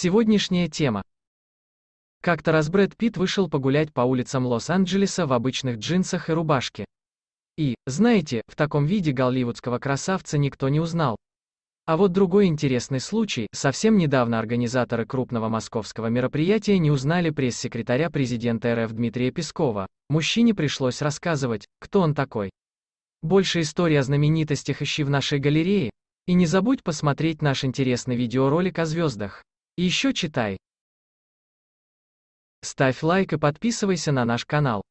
Сегодняшняя тема. Как-то раз Брэд Питт вышел погулять по улицам Лос-Анджелеса в обычных джинсах и рубашке. И, знаете, в таком виде голливудского красавца никто не узнал. А вот другой интересный случай, совсем недавно организаторы крупного московского мероприятия не узнали пресс-секретаря президента РФ Дмитрия Пескова. Мужчине пришлось рассказывать, кто он такой. Больше историй о знаменитостях ищи в нашей галерее. И не забудь посмотреть наш интересный видеоролик о звездах. Еще читай. Ставь лайк и подписывайся на наш канал.